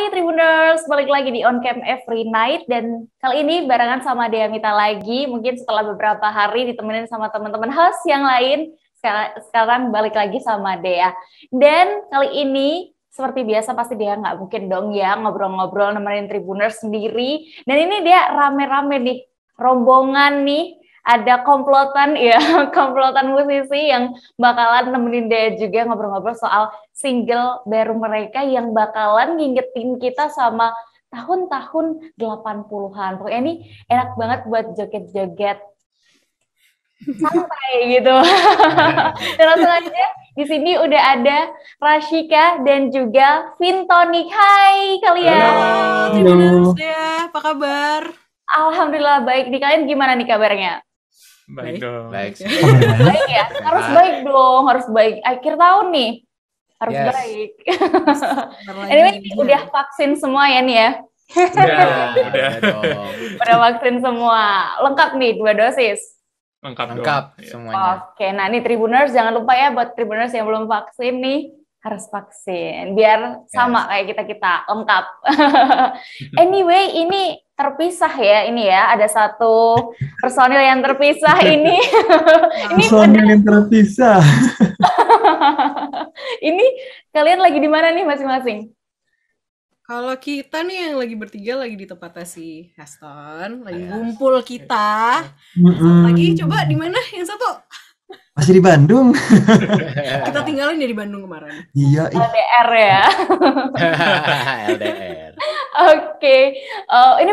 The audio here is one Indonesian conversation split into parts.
Hai Tribuners, balik lagi di On Cam Every Night dan kali ini barengan sama Dea Mita lagi. Mungkin setelah beberapa hari ditemenin sama teman-teman host yang lain, sekarang balik lagi sama Dea. Dan kali ini seperti biasa pasti dia nggak mungkin dong ya ngobrol-ngobrol nemenin Tribuners sendiri. Dan ini dia rame-rame nih rombongan nih ada komplotan ya, komplotan musisi yang bakalan nemenin dia juga ngobrol-ngobrol soal single baru mereka yang bakalan ngingetin kita sama tahun-tahun 80-an. Pokoknya ini enak banget buat joget-joget sampai gitu. Dan langsung aja di sini udah ada Rashika dan juga Vintonik. Hai kalian. Halo, Halo. Apa kabar? Alhamdulillah baik. Di kalian gimana nih kabarnya? Baik, dong. Baik. baik ya. Harus nah. baik dong, harus baik. Akhir tahun nih. Harus yes. baik. anyway, ini udah vaksin semua ya nih ya. Udah, udah. udah vaksin semua. Lengkap nih dua dosis lengkap, lengkap iya. semuanya. Oke, nah ini Tribuners jangan lupa ya buat Tribuners yang belum vaksin nih harus vaksin biar sama kayak kita kita lengkap. anyway, ini terpisah ya ini ya ada satu personil yang terpisah ini. ini personil yang terpisah. ini kalian lagi di mana nih masing-masing? Kalau kita nih yang lagi bertiga lagi di tempatnya si Haston, lagi kumpul kita. Mm -hmm. Lagi coba di mana yang satu? Masih di Bandung. Kita tinggalin dia ya di Bandung kemarin. Iya. LDR ya. LDR. Oke. Okay. Uh, eh, ini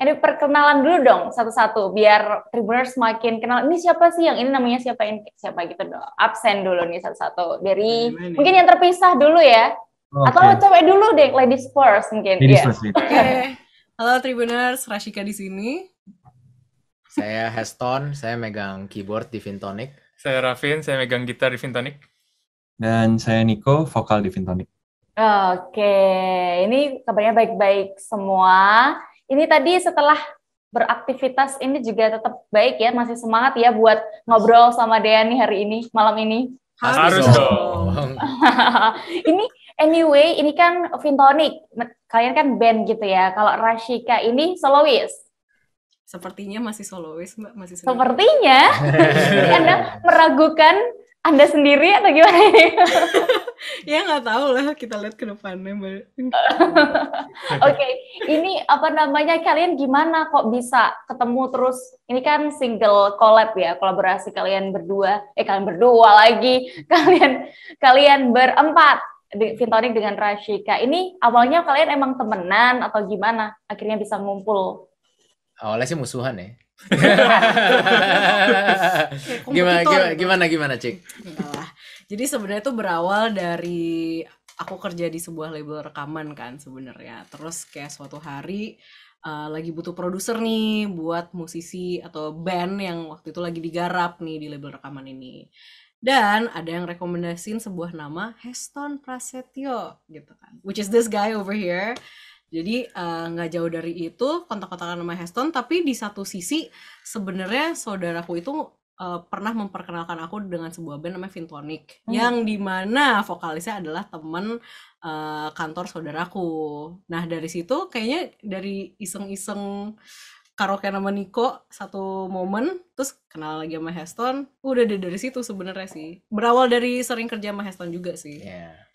ini perkenalan dulu dong satu-satu biar Tribuners semakin kenal. Ini siapa sih yang ini namanya siapa ini siapa gitu dong. Absen dulu nih satu-satu dari ini mungkin yang terpisah dulu ya. Okay. Atau coba dulu deh, ladies first mungkin. Ladies yeah. first. Oke. Okay. Halo Tribuners, Rashika di sini. Saya Heston, saya megang keyboard di Vintonic. Saya Raffin, saya megang gitar di Vintonic, Dan saya Nico, vokal di Vintonic. Oke, ini kabarnya baik-baik semua. Ini tadi setelah beraktivitas ini juga tetap baik ya, masih semangat ya buat ngobrol sama Deani hari ini, malam ini. Harus, dong. ini anyway, ini kan Vintonic, Kalian kan band gitu ya. Kalau Rashika ini solois. Sepertinya masih solois, Mbak, masih sendiri. Sepertinya? Anda meragukan Anda sendiri atau gimana ya nggak tahu lah, kita lihat ke depannya, Mbak. Oke, okay. ini apa namanya, kalian gimana kok bisa ketemu terus? Ini kan single collab ya, kolaborasi kalian berdua, eh kalian berdua lagi, kalian kalian berempat. Fintonik dengan Rashika. Ini awalnya kalian emang temenan atau gimana? Akhirnya bisa ngumpul awalnya sih oh, musuhan ya gimana, gimana gitu. gimana gimana cik jadi sebenarnya itu berawal dari aku kerja di sebuah label rekaman kan sebenarnya terus kayak suatu hari uh, lagi butuh produser nih buat musisi atau band yang waktu itu lagi digarap nih di label rekaman ini dan ada yang rekomendasiin sebuah nama Heston Prasetyo gitu kan which is this guy over here jadi eh, nggak uh, jauh dari itu kontak-kontakan sama Heston, tapi di satu sisi sebenarnya saudaraku itu uh, pernah memperkenalkan aku dengan sebuah band namanya Vintonic, hmm. yang dimana vokalisnya adalah temen uh, kantor saudaraku. Nah dari situ kayaknya dari iseng-iseng karaoke nama Niko satu momen terus kenal lagi sama Heston udah dari situ sebenarnya sih berawal dari sering kerja sama Heston juga sih yeah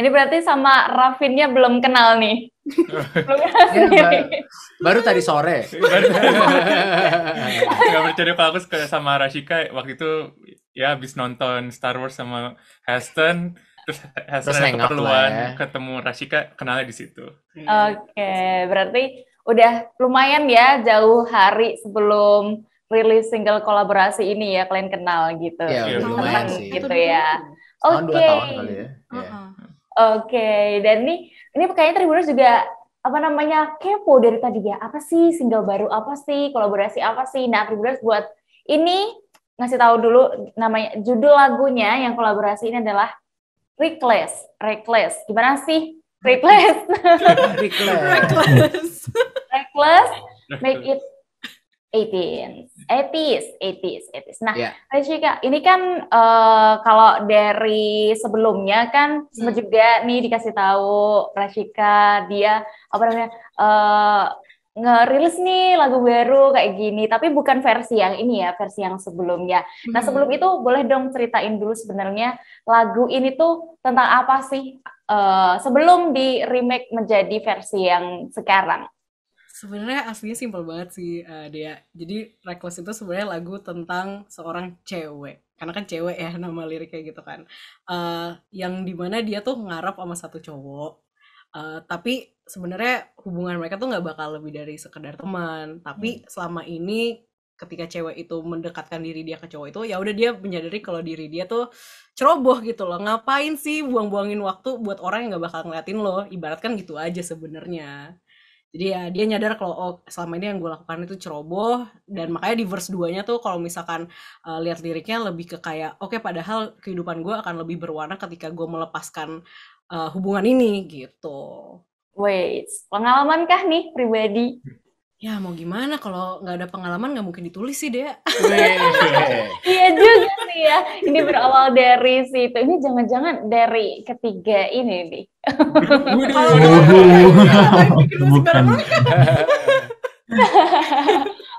ini berarti sama Raffinnya belum kenal nih. belum iya, Baru, tadi sore. Gak percaya kalau aku sama Rashika waktu itu ya habis nonton Star Wars sama Heston terus Heston keperluan ya. ketemu Rashika kenalnya di situ. Oke, berarti udah lumayan ya jauh hari sebelum rilis single kolaborasi ini ya kalian kenal gitu. Iya, lumayan sih. Gitu ya. Oke. Okay. Tahun, ya. iya. Oke, okay. dan nih ini kayaknya Tribuners juga apa namanya kepo dari tadi ya. Apa sih single baru apa sih? Kolaborasi apa sih? Nah, Tribuners buat ini ngasih tahu dulu namanya judul lagunya yang kolaborasi ini adalah Reckless. Reckless. Gimana sih? Reckless. Reckless. Reckless. Make it 18 etis, etis, etis. Nah, yeah. Rejika, ini kan uh, kalau dari sebelumnya kan hmm. juga nih dikasih tahu Rashika dia apa namanya uh, ngerilis nih lagu baru kayak gini, tapi bukan versi yang ini ya, versi yang sebelumnya. Nah, hmm. Nah, sebelum itu boleh dong ceritain dulu sebenarnya lagu ini tuh tentang apa sih uh, sebelum di remake menjadi versi yang sekarang? sebenarnya aslinya simpel banget sih uh, eh, dia jadi reckless itu sebenarnya lagu tentang seorang cewek karena kan cewek ya nama liriknya gitu kan uh, yang dimana dia tuh ngarap sama satu cowok uh, tapi sebenarnya hubungan mereka tuh nggak bakal lebih dari sekedar teman tapi hmm. selama ini ketika cewek itu mendekatkan diri dia ke cowok itu ya udah dia menyadari kalau diri dia tuh ceroboh gitu loh ngapain sih buang-buangin waktu buat orang yang nggak bakal ngeliatin lo ibarat kan gitu aja sebenarnya jadi ya dia nyadar kalau oh selama ini yang gue lakukan itu ceroboh dan makanya di verse 2-nya tuh kalau misalkan uh, lihat liriknya lebih ke kayak oke okay, padahal kehidupan gue akan lebih berwarna ketika gue melepaskan uh, hubungan ini gitu. Wait, pengalaman kah nih pribadi? Ya mau gimana kalau nggak ada pengalaman nggak mungkin ditulis sih deh. Iya, iya. iya ini berawal dari situ. Ini jangan-jangan dari ketiga ini nih.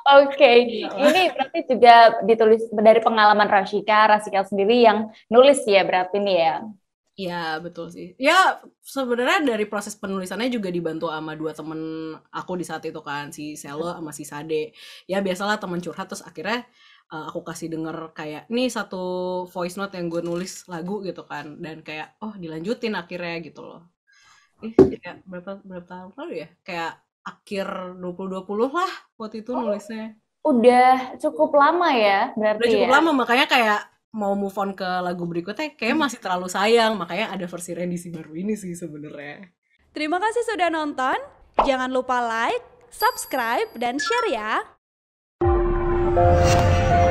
Oke, okay. ini berarti juga ditulis dari pengalaman Rasika, Rasika sendiri yang nulis ya berarti nih ya ya betul sih. Ya sebenarnya dari proses penulisannya juga dibantu sama dua temen aku di saat itu kan si Selo sama si Sade. Ya biasalah temen curhat terus akhirnya uh, aku kasih denger kayak nih satu voice note yang gue nulis lagu gitu kan dan kayak oh dilanjutin akhirnya gitu loh. Ih, ya, berapa berapa tahun lalu ya? Kayak akhir 2020 lah waktu itu oh, nulisnya. Udah cukup lama ya berarti Udah cukup ya? lama makanya kayak mau move on ke lagu berikutnya kayak masih terlalu sayang makanya ada versi rendisi baru ini sih sebenarnya. Terima kasih sudah nonton. Jangan lupa like, subscribe dan share ya.